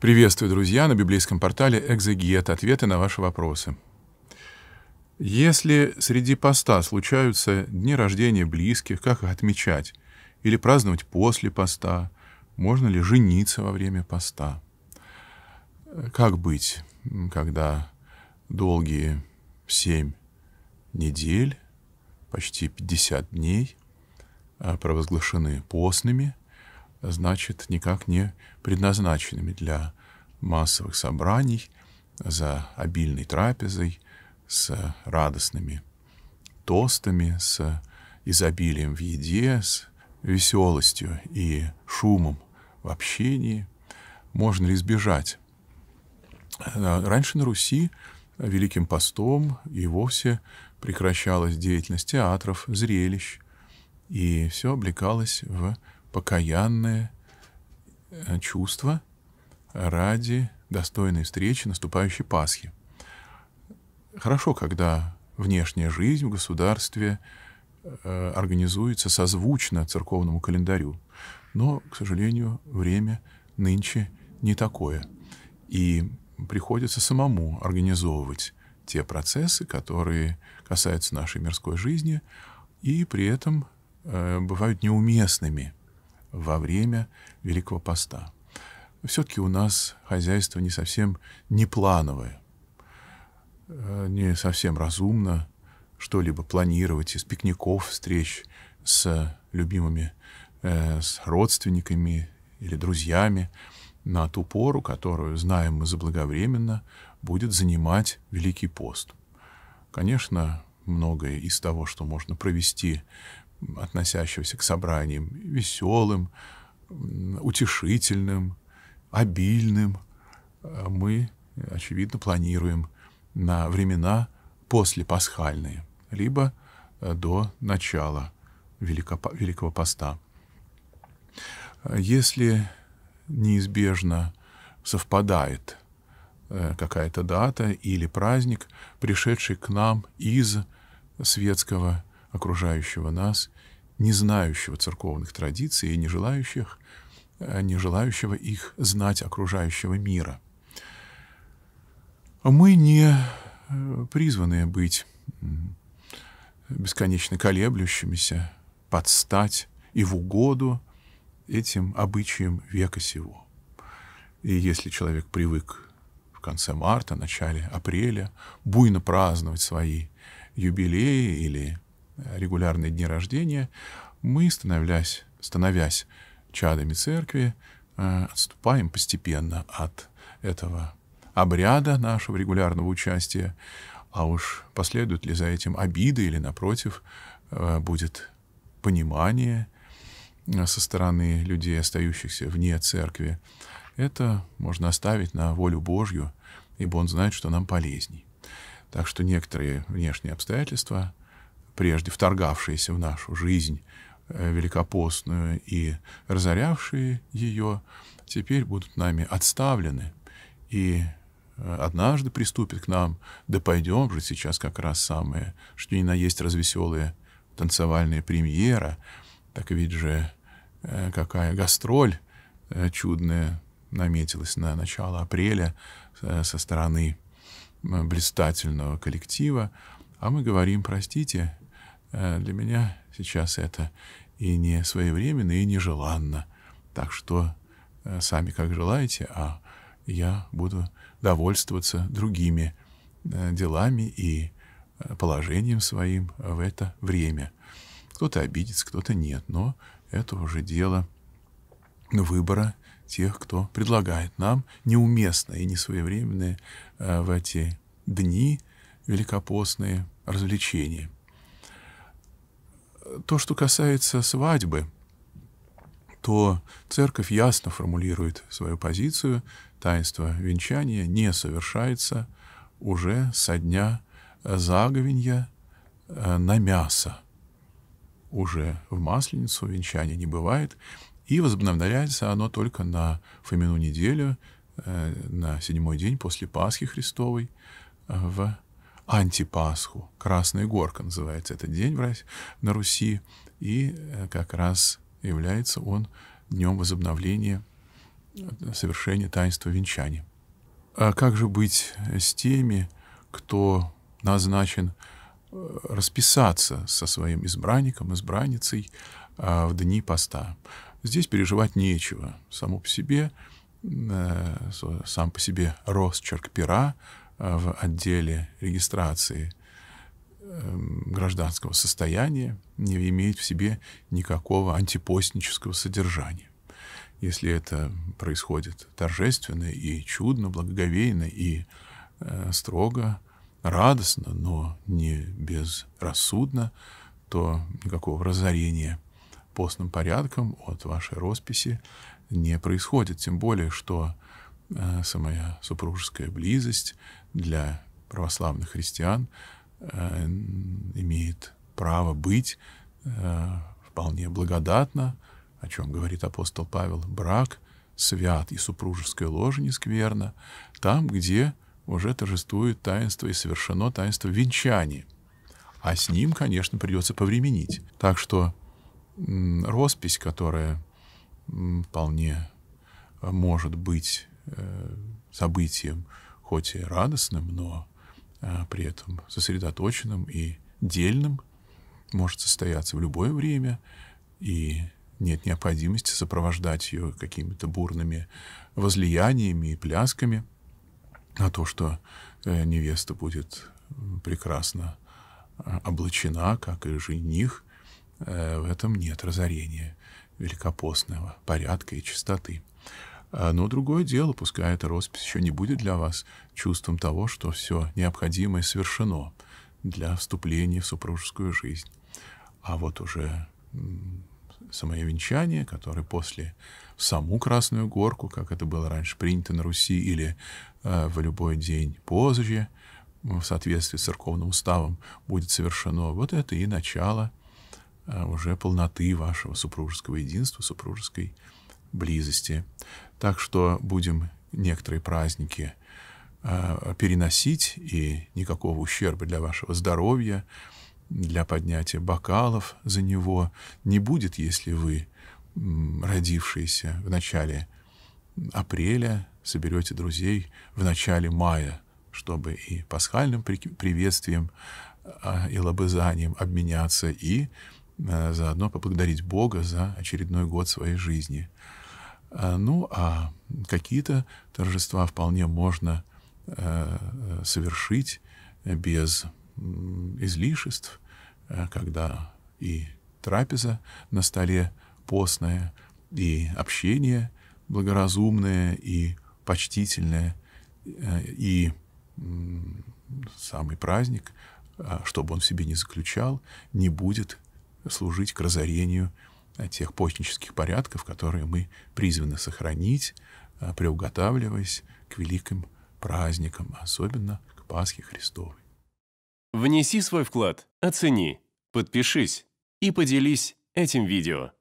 Приветствую, друзья, на библейском портале «Экзегет» ответы на ваши вопросы. Если среди поста случаются дни рождения близких, как их отмечать? Или праздновать после поста? Можно ли жениться во время поста? Как быть, когда долгие семь недель, почти 50 дней а провозглашены постными – значит, никак не предназначенными для массовых собраний, за обильной трапезой, с радостными тостами, с изобилием в еде, с веселостью и шумом в общении. Можно ли избежать? Э, раньше на Руси Великим постом и вовсе прекращалась деятельность театров, зрелищ, и все облекалось в покаянное э, чувство ради достойной встречи наступающей Пасхи. Хорошо, когда внешняя жизнь в государстве э, организуется созвучно церковному календарю. Но, к сожалению, время нынче не такое. И приходится самому организовывать те процессы, которые касаются нашей мирской жизни, и при этом э, бывают неуместными во время Великого Поста. Все-таки у нас хозяйство не совсем неплановое, э, не совсем разумно что-либо планировать из пикников, встреч с любимыми, э, с родственниками или друзьями на ту пору, которую, знаем мы заблаговременно, будет занимать Великий пост. Конечно, многое из того, что можно провести относящегося к собраниям, веселым, утешительным, обильным, а мы, очевидно, планируем на времена после пасхальные, либо э, до начала Великого Поста. А если неизбежно совпадает э, какая-то дата или праздник, пришедший к нам из светского окружающего нас, не знающего церковных традиций и не желающих, э, не желающего их знать окружающего мира. Мы не э, призваны быть бесконечно колеблющимися, подстать и в угоду этим обычаям века сего. И если человек привык в конце марта, начале апреля буйно праздновать свои юбилеи или регулярные дни рождения, мы, становясь, становясь чадами церкви, э, отступаем постепенно от этого обряда нашего регулярного участия, а уж последуют ли за этим обиды или, напротив, э, будет понимание э, со стороны людей, остающихся вне церкви, это можно оставить на волю Божью, ибо Он знает, что нам полезней. Так что некоторые внешние обстоятельства прежде вторгавшиеся в нашу жизнь э, великопостную и разорявшие ее, теперь будут нами отставлены и э, однажды приступит к нам, да пойдем же сейчас как раз самое, что ни на есть развеселая танцевальная премьера, так ведь же э, какая гастроль чудная наметилась на начало апреля со стороны блистательного коллектива, а мы говорим, простите, Э, для меня сейчас это и не своевременно, и нежеланно. Так что э, сами как желаете, а я буду довольствоваться другими э, делами и положением своим в это время. Кто-то обидится, кто-то нет, но это уже дело выбора тех, кто предлагает нам неуместные и несвоевременные в эти дни великопостные развлечения – то, что касается свадьбы, то церковь ясно формулирует свою позицию. Таинство венчания не совершается уже со дня заговенья э, на мясо. Уже в Масленицу венчания не бывает, и возобновляется оно только на Фомину неделю, э, на седьмой день после Пасхи Христовой э, в антипасху. Красная горка называется этот день на Руси, и э, как раз является он днем возобновления э, совершения таинства венчания. А как же быть с теми, кто назначен э, расписаться со своим избранником, избранницей в дни поста? Здесь переживать нечего. Само по себе, сам по себе росчерк пера Э, в отделе регистрации эм, гражданского состояния не имеет в себе никакого антипостнического содержания. Если это происходит торжественно и чудно, благоговейно и э, строго, радостно, но не безрассудно, то никакого разорения постным порядком от вашей росписи не происходит. Тем более, что Э, самая супружеская близость для православных христиан э, имеет право быть э, вполне благодатно, о чем говорит апостол Павел, брак свят и супружеское ложе не скверно, там, где уже торжествует таинство и совершено таинство венчания. А с ним, конечно, придется повременить. Так что роспись, которая вполне может быть Э, событием, хоть и радостным, но э, при этом сосредоточенным и дельным, может состояться в любое время, и нет необходимости сопровождать ее какими-то бурными возлияниями и плясками, а то, что э, невеста будет прекрасно облачена, как и жених, в этом нет разорения великопостного порядка и чистоты. Но другое дело, пускай эта роспись еще не будет для вас чувством того, что все необходимое совершено для вступления в супружескую жизнь. А вот уже самое венчание, которое после саму Красную Горку, как это было раньше принято на Руси, или э, в любой день позже, в соответствии с церковным уставом, будет совершено. Вот это и начало э, уже полноты вашего супружеского единства, супружеской близости. Так что будем некоторые праздники э, переносить, и никакого ущерба для вашего здоровья, для поднятия бокалов за него не будет, если вы, родившиеся в начале апреля, соберете друзей в начале мая, чтобы и пасхальным приветствием, а, и лобызанием обменяться, и а, заодно поблагодарить Бога за очередной год своей жизни – Э, ну, а какие-то торжества вполне можно э, э, совершить без излишеств, когда и трапеза на столе постная, и общение благоразумное, и почтительное, и самый праздник, а, чтобы он в себе не заключал, не будет служить к разорению Э, тех постнических порядков, которые мы призваны сохранить, э, приуготавливаясь к великим праздникам, особенно к Пасхе Христовой. Внеси свой вклад, оцени, подпишись и поделись этим видео.